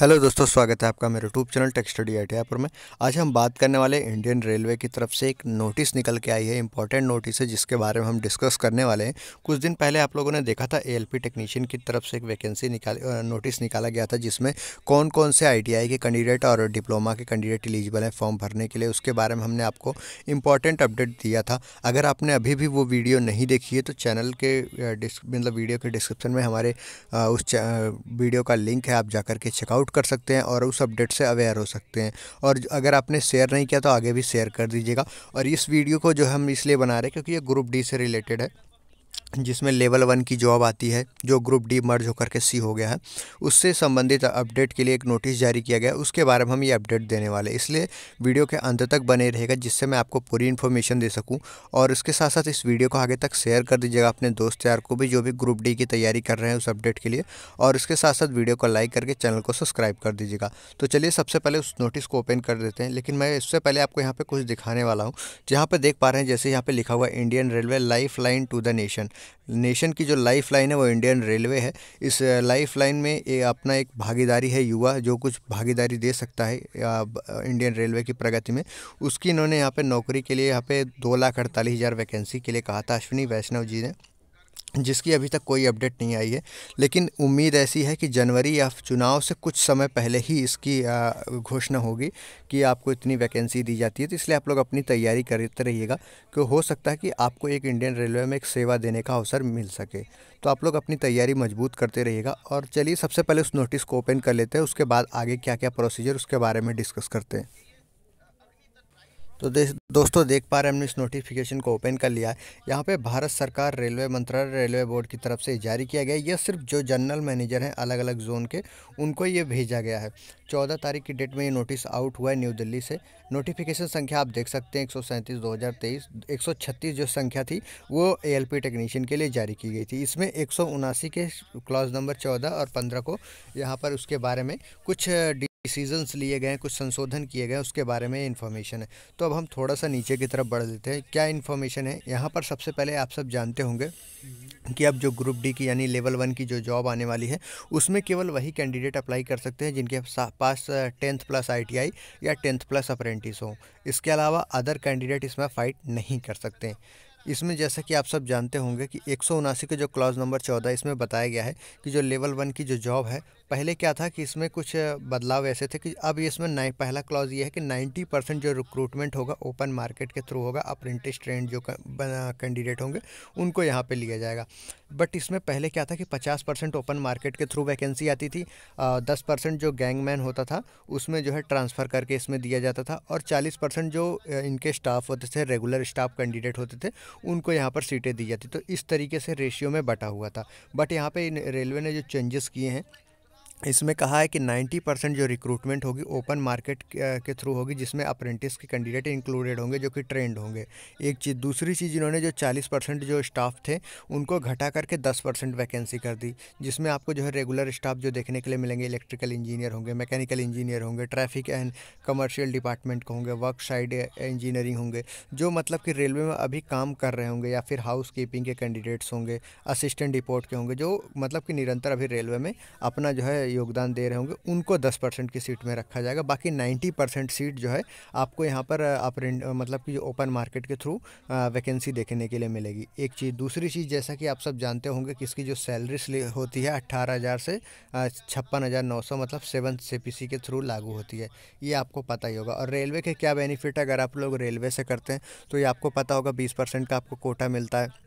hello दोस्तों स्वागत है आपका मेरे YouTube channel tech study I पर मैं आज हम बात करने वाले इंडियन रेलवे की तरफ से एक नोटिस निकल के आई है इंपॉर्टेंट नोटिस है जिसके बारे में हम डिस्कस करने वाले हैं कुछ दिन पहले आप लोगों ने देखा था एएलपी टेक्नीशियन की तरफ से एक वैकेंसी निकाल नोटिस निकाला गया था जिसमें कौन कौन से आई के कैंडिडेट और डिप्लोमा के कैंडिडेट एलिजिबल हैं फॉर्म भरने के लिए उसके बारे में हमने आपको इंपॉर्टेंट अपडेट दिया था अगर आपने अभी भी वो वीडियो नहीं देखी है तो चैनल के मतलब वीडियो के डिस्क्रिप्शन में हमारे उस वीडियो का लिंक है आप जाकर के चेकआउट डाउनलोड कर सकते हैं और उस अपडेट से अवेयर हो सकते हैं और अगर आपने शेयर नहीं किया तो आगे भी शेयर कर दीजिएगा और इस वीडियो को जो हम इसलिए बना रहे हैं क्योंकि ये ग्रुप डी से रिलेटेड है जिसमें लेवल वन की जॉब आती है जो ग्रुप डी मर्ज होकर के सी हो गया है उससे संबंधित अपडेट के लिए एक नोटिस जारी किया गया उसके बारे में हम ये अपडेट देने वाले इसलिए वीडियो के अंत तक बने रहेगा जिससे मैं आपको पूरी इन्फॉर्मेशन दे सकूँ और इसके साथ साथ इस वीडियो को आगे तक शेयर कर दीजिएगा अपने दोस्त यार को भी जो भी ग्रुप डी की तैयारी कर रहे हैं उस अपडेट के लिए और इसके साथ साथ वीडियो को लाइक करके चैनल को सब्सक्राइब कर दीजिएगा तो चलिए सबसे पहले उस नोटिस को ओपन कर देते हैं लेकिन मैं इससे पहले आपको यहाँ पर कुछ दिखाने वाला हूँ जहाँ पर देख पा रहे हैं जैसे यहाँ पर लिखा हुआ Indian railway lifeline to the nation nation की जो लाइफ लाइन है वो इंडियन रेलवे है इस लाइफ लाइन में ए, अपना एक भागीदारी है युवा जो कुछ भागीदारी दे सकता है इंडियन रेलवे की प्रगति में उसकी इन्होंने यहाँ पे नौकरी के लिए यहाँ पे दो लाख अड़तालीस हज़ार वैकेंसी के लिए कहा था अश्विनी वैष्णव जी ने जिसकी अभी तक कोई अपडेट नहीं आई है लेकिन उम्मीद ऐसी है कि जनवरी या चुनाव से कुछ समय पहले ही इसकी घोषणा होगी कि आपको इतनी वैकेंसी दी जाती है तो इसलिए आप लोग अपनी तैयारी करते रहिएगा कि हो सकता है कि आपको एक इंडियन रेलवे में एक सेवा देने का अवसर मिल सके तो आप लोग अपनी तैयारी मजबूत करते रहिएगा और चलिए सबसे पहले उस नोटिस को ओपन कर लेते हैं उसके बाद आगे क्या क्या प्रोसीजर उसके बारे में डिस्कस करते हैं तो देश दोस्तों देख पा रहे हमने इस नोटिफिकेशन को ओपन कर लिया है यहाँ पे भारत सरकार रेलवे मंत्रालय रेलवे बोर्ड की तरफ से जारी किया गया यह सिर्फ जो जनरल मैनेजर हैं अलग अलग जोन के उनको ये भेजा गया है चौदह तारीख की डेट में ये नोटिस आउट हुआ है न्यू दिल्ली से नोटिफिकेशन संख्या आप देख सकते हैं एक सौ सैंतीस दो हज़ार तेईस एक सौ छत्तीस जो संख्या थी वो ए एल पी टेक्नीशियन के लिए जारी की गई थी इसमें एक सौ उनासी के क्लॉज नंबर चौदह और पंद्रह को यहाँ पर उसके बारे में कुछ डिसीजंस लिए गए कुछ संशोधन किए गए उसके बारे में इन्फॉर्मेशन है तो अब हम थोड़ा सा नीचे की तरफ बढ़ लेते हैं क्या इन्फॉर्मेशन है यहाँ पर सबसे पहले आप सब जानते होंगे कि अब जो ग्रुप डी की यानी लेवल वन की जो जॉब आने वाली है उसमें केवल वही कैंडिडेट अप्लाई कर सकते हैं जिनके पास टेंथ प्लस आई या टेंथ प्लस अप्रेंटिस हों इसके अलावा अदर कैंडिडेट इसमें फ़ाइट नहीं कर सकते इसमें जैसा कि आप सब जानते होंगे कि एक का जो क्लॉज नंबर चौदह इसमें बताया गया है कि जो लेवल वन की जो जॉब है पहले क्या था कि इसमें कुछ बदलाव ऐसे थे कि अब इसमें नए पहला क्लॉज ये है कि 90 परसेंट जो रिक्रूटमेंट होगा ओपन मार्केट के थ्रू होगा अप्रेंटिस ट्रेंड जो कैंडिडेट होंगे उनको यहाँ पर लिया जाएगा बट इसमें पहले क्या था कि 50 परसेंट ओपन मार्केट के थ्रू वैकेंसी आती थी दस परसेंट जो गैंगमैन होता था उसमें जो है ट्रांसफ़र करके इसमें दिया जाता था और चालीस परसेंट जो इनके स्टाफ होते थे रेगुलर स्टाफ कैंडिडेट होते थे उनको यहाँ पर सीटें दी जाती तो इस तरीके से रेशियो में बटा हुआ था बट यहाँ पर रेलवे ने जो चेंजेस किए हैं इसमें कहा है कि 90 परसेंट जो रिक्रूटमेंट होगी ओपन मार्केट के थ्रू होगी जिसमें अप्रेंटिस के कैंडिडेट इंक्लूडेड होंगे जो कि ट्रेंड होंगे एक चीज़ दूसरी चीज़ इन्होंने जो 40 परसेंट जो स्टाफ थे उनको घटा करके 10 परसेंट वैकेंसी कर दी जिसमें आपको जो है रेगुलर स्टाफ जो देखने के लिए मिलेंगे इलेक्ट्रिकल इंजीनियर होंगे मैकेनिकल इंजीनियर होंगे ट्रैफिक एंड कमर्शियल डिपार्टमेंट के होंगे वर्क साइड इंजीनियरिंग होंगे जो मतलब कि रेलवे में अभी काम कर रहे होंगे या फिर हाउस कीपिंग के कैंडिडेट्स होंगे असिस्टेंट डिपोर्ट के होंगे जो मतलब कि निरंतर अभी रेलवे में अपना जो है योगदान दे रहे होंगे उनको दस परसेंट की सीट में रखा जाएगा बाकी नाइन्टी परसेंट सीट जो है आपको यहाँ पर आप मतलब कि ओपन मार्केट के थ्रू वैकेंसी देखने के लिए मिलेगी एक चीज़ दूसरी चीज़ जैसा कि आप सब जानते होंगे कि इसकी जो सैलरी होती है अट्ठारह हज़ार से छप्पन हज़ार नौ सौ मतलब सेवन सी से के थ्रू लागू होती है ये आपको पता ही होगा और रेलवे के क्या बेनिफिट है अगर आप लोग रेलवे से करते हैं तो ये आपको पता होगा बीस परसेंट का आपको कोटा मिलता है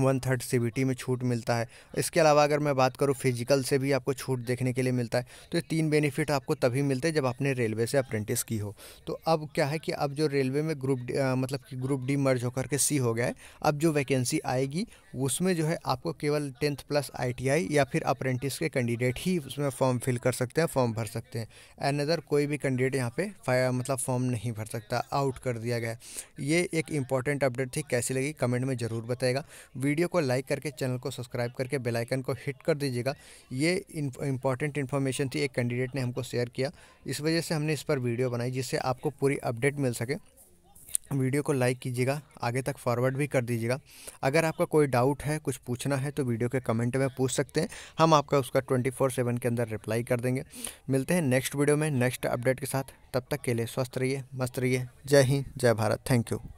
वन थर्ड सी में छूट मिलता है इसके अलावा अगर मैं बात करूँ फिजिकल से भी आपको छूट देखने के लिए मिलता है तो ये तीन बेनिफिट आपको तभी मिलते हैं जब आपने रेलवे से अप्रेंटिस की हो तो अब क्या है कि अब जो रेलवे में ग्रुप मतलब कि ग्रुप डी मर्ज होकर के सी हो गया है अब जो वैकेंसी आएगी उसमें जो है आपको केवल टेंथ प्लस आई या फिर अप्रेंटिस के कैंडिडेट ही उसमें फॉर्म फिल कर सकते हैं फॉर्म भर सकते हैं एनदर कोई भी कैंडिडेट यहाँ पर मतलब फॉर्म नहीं भर सकता आउट कर दिया गया ये एक इंपॉर्टेंट अपडेट थी कैसी लगी कमेंट में ज़रूर बताएगा वीडियो को लाइक करके चैनल को सब्सक्राइब करके बेलाइकन को हिट कर दीजिएगा ये इंपॉर्टेंट इन्फॉर्मेशन थी एक कैंडिडेट ने हमको शेयर किया इस वजह से हमने इस पर वीडियो बनाई जिससे आपको पूरी अपडेट मिल सके वीडियो को लाइक कीजिएगा आगे तक फॉरवर्ड भी कर दीजिएगा अगर आपका कोई डाउट है कुछ पूछना है तो वीडियो के कमेंट में पूछ सकते हैं हम आपका उसका ट्वेंटी फोर सेवन के अंदर रिप्लाई कर देंगे मिलते हैं नेक्स्ट वीडियो में नेक्स्ट अपडेट के साथ तब तक के लिए स्वस्थ रहिए मस्त रहिए जय हिंद जय भारत थैंक यू